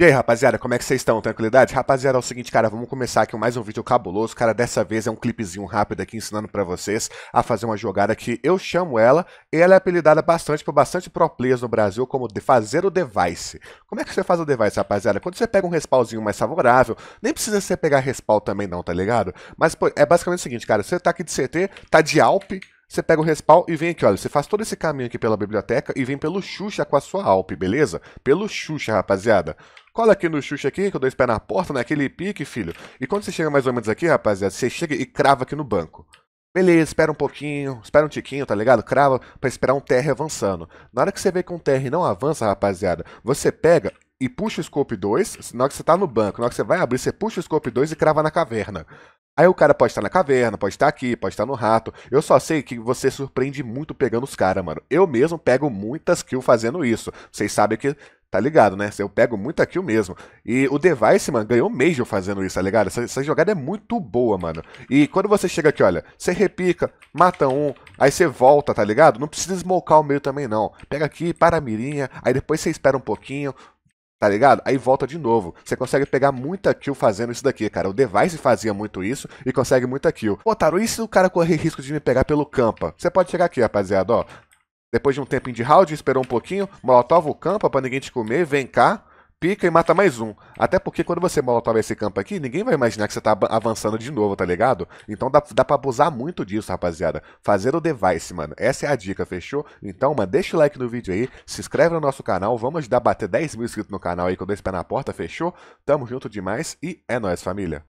E aí, rapaziada, como é que vocês estão? Tranquilidade? Rapaziada, é o seguinte, cara, vamos começar aqui mais um vídeo cabuloso. Cara, dessa vez é um clipezinho rápido aqui ensinando pra vocês a fazer uma jogada que eu chamo ela e ela é apelidada bastante por bastante pro players no Brasil como de fazer o device. Como é que você faz o device, rapaziada? Quando você pega um respawnzinho mais favorável, nem precisa você pegar respawn também não, tá ligado? Mas pô, é basicamente o seguinte, cara, você tá aqui de CT, tá de Alpe, você pega o respawn e vem aqui, olha. Você faz todo esse caminho aqui pela biblioteca e vem pelo Xuxa com a sua Alp, beleza? Pelo Xuxa, rapaziada. Cola aqui no Xuxa aqui, que eu dou esse pé na porta, naquele né? pique, filho. E quando você chega mais ou menos aqui, rapaziada, você chega e crava aqui no banco. Beleza, espera um pouquinho, espera um tiquinho, tá ligado? Crava pra esperar um TR avançando. Na hora que você vê que um TR não avança, rapaziada, você pega e puxa o scope 2. Na hora que você tá no banco, na hora que você vai abrir, você puxa o scope 2 e crava na caverna. Aí o cara pode estar na caverna, pode estar aqui, pode estar no rato. Eu só sei que você surpreende muito pegando os caras, mano. Eu mesmo pego muitas kills fazendo isso. Vocês sabem que tá ligado, né? Eu pego muita kill mesmo. E o Device, mano, ganhou mesmo Major fazendo isso, tá ligado? Essa, essa, jogada é muito boa, mano. E quando você chega aqui, olha, você repica, mata um, aí você volta, tá ligado? Não precisa smocar o meio também, não. Pega aqui, para a mirinha, aí depois você espera um pouquinho, tá ligado? Aí volta de novo. Você consegue pegar muita kill fazendo isso daqui, cara. O Device fazia muito isso e consegue muita kill. Pô, Taro, e se o cara correr risco de me pegar pelo campa? Você pode chegar aqui, rapaziada, ó. Depois de um tempinho de round, esperou um pouquinho, molotov o campa pra ninguém te comer, vem cá, pica e mata mais um. Até porque quando você molotov esse campo aqui, ninguém vai imaginar que você tá avançando de novo, tá ligado? Então dá, dá pra abusar muito disso, rapaziada. Fazer o device, mano. Essa é a dica, fechou? Então, mano, deixa o like no vídeo aí, se inscreve no nosso canal, vamos ajudar a bater 10 mil inscritos no canal aí com dois pés na porta, fechou? Tamo junto demais e é nóis, família.